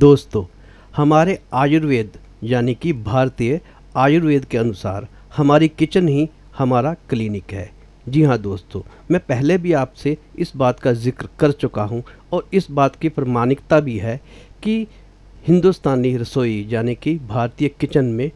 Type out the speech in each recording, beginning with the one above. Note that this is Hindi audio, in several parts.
दोस्तों हमारे आयुर्वेद यानी कि भारतीय आयुर्वेद के अनुसार हमारी किचन ही हमारा क्लिनिक है जी हाँ दोस्तों मैं पहले भी आपसे इस बात का जिक्र कर चुका हूँ और इस बात की प्रमाणिकता भी है कि हिंदुस्तानी रसोई यानी कि भारतीय किचन में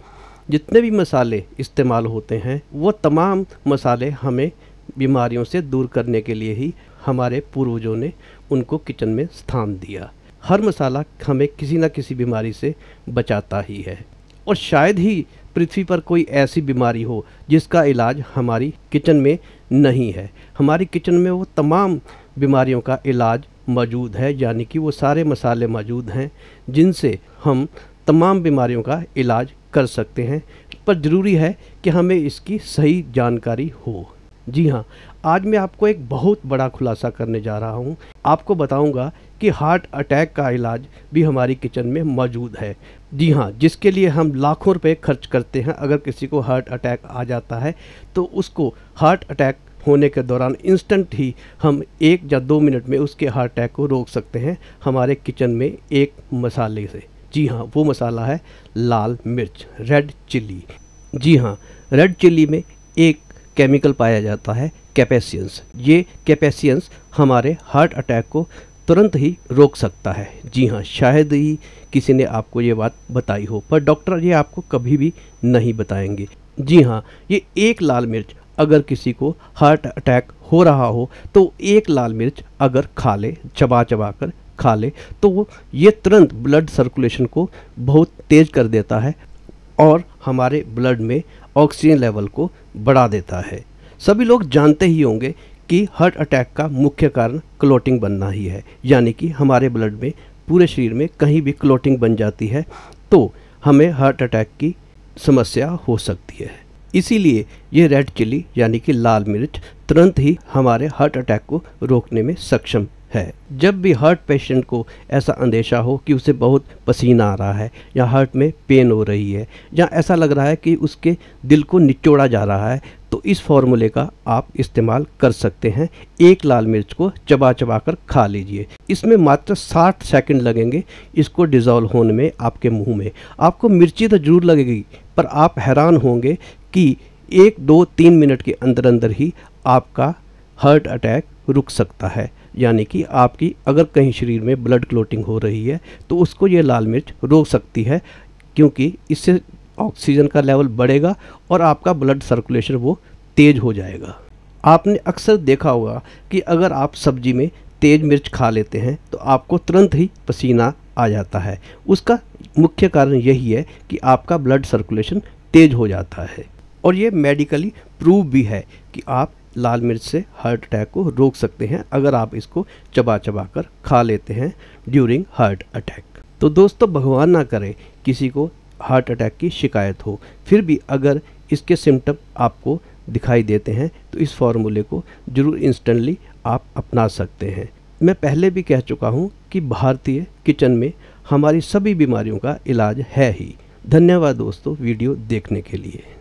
जितने भी मसाले इस्तेमाल होते हैं वो तमाम मसाले हमें बीमारियों से दूर करने के लिए ही हमारे पूर्वजों ने उनको किचन में स्थान दिया हर मसाला हमें किसी ना किसी बीमारी से बचाता ही है और शायद ही पृथ्वी पर कोई ऐसी बीमारी हो जिसका इलाज हमारी किचन में नहीं है हमारी किचन में वो तमाम बीमारियों का इलाज मौजूद है यानी कि वो सारे मसाले मौजूद हैं जिनसे हम तमाम बीमारियों का इलाज कर सकते हैं पर ज़रूरी है कि हमें इसकी सही जानकारी हो जी हाँ आज मैं आपको एक बहुत बड़ा खुलासा करने जा रहा हूँ आपको बताऊँगा कि हार्ट अटैक का इलाज भी हमारी किचन में मौजूद है जी हाँ जिसके लिए हम लाखों रुपए खर्च करते हैं अगर किसी को हार्ट अटैक आ जाता है तो उसको हार्ट अटैक होने के दौरान इंस्टेंट ही हम एक या दो मिनट में उसके हार्ट अटैक को रोक सकते हैं हमारे किचन में एक मसाले से जी हाँ वो मसाला है लाल मिर्च रेड चिल्ली जी हाँ रेड चिल्ली में एक केमिकल पाया जाता है कैपेसियंस ये कैपेसियंस हमारे हार्ट अटैक को तुरंत ही रोक सकता है जी हाँ शायद ही किसी ने आपको ये बात बताई हो पर डॉक्टर ये आपको कभी भी नहीं बताएंगे जी हाँ ये एक लाल मिर्च अगर किसी को हार्ट अटैक हो रहा हो तो एक लाल मिर्च अगर खा ले चबा चबा कर खा ले तो वो ये तुरंत ब्लड सर्कुलेशन को बहुत तेज़ कर देता है और हमारे ब्लड में ऑक्सीजन लेवल को बढ़ा देता है सभी लोग जानते ही होंगे कि हार्ट अटैक का मुख्य कारण क्लोटिंग बनना ही है यानी कि हमारे ब्लड में पूरे शरीर में कहीं भी क्लोटिंग बन जाती है तो हमें हार्ट अटैक की समस्या हो सकती है इसीलिए ये रेड चिली यानी कि लाल मिर्च तुरंत ही हमारे हार्ट अटैक को रोकने में सक्षम है जब भी हार्ट पेशेंट को ऐसा अंदेशा हो कि उसे बहुत पसीना आ रहा है या हार्ट में पेन हो रही है या ऐसा लग रहा है कि उसके दिल को निचोड़ा जा रहा है तो इस फार्मूले का आप इस्तेमाल कर सकते हैं एक लाल मिर्च को चबा चबा कर खा लीजिए इसमें मात्र 60 सेकंड लगेंगे इसको डिज़ोल्व होने में आपके मुंह में आपको मिर्ची तो ज़रूर लगेगी पर आप हैरान होंगे कि एक दो तीन मिनट के अंदर अंदर ही आपका हार्ट अटैक रुक सकता है यानी कि आपकी अगर कहीं शरीर में ब्लड क्लोटिंग हो रही है तो उसको ये लाल मिर्च रोक सकती है क्योंकि इससे ऑक्सीजन का लेवल बढ़ेगा और आपका ब्लड सर्कुलेशन वो तेज़ हो जाएगा आपने अक्सर देखा होगा कि अगर आप सब्जी में तेज़ मिर्च खा लेते हैं तो आपको तुरंत ही पसीना आ जाता है उसका मुख्य कारण यही है कि आपका ब्लड सर्कुलेशन तेज़ हो जाता है और ये मेडिकली प्रूव भी है कि आप लाल मिर्च से हार्ट अटैक को रोक सकते हैं अगर आप इसको चबा चबा कर खा लेते हैं ड्यूरिंग हार्ट अटैक तो दोस्तों भगवान ना करें किसी को हार्ट अटैक की शिकायत हो फिर भी अगर इसके सिम्टम आपको दिखाई देते हैं तो इस फार्मूले को ज़रूर इंस्टेंटली आप अपना सकते हैं मैं पहले भी कह चुका हूँ कि भारतीय किचन में हमारी सभी बीमारियों का इलाज है ही धन्यवाद दोस्तों वीडियो देखने के लिए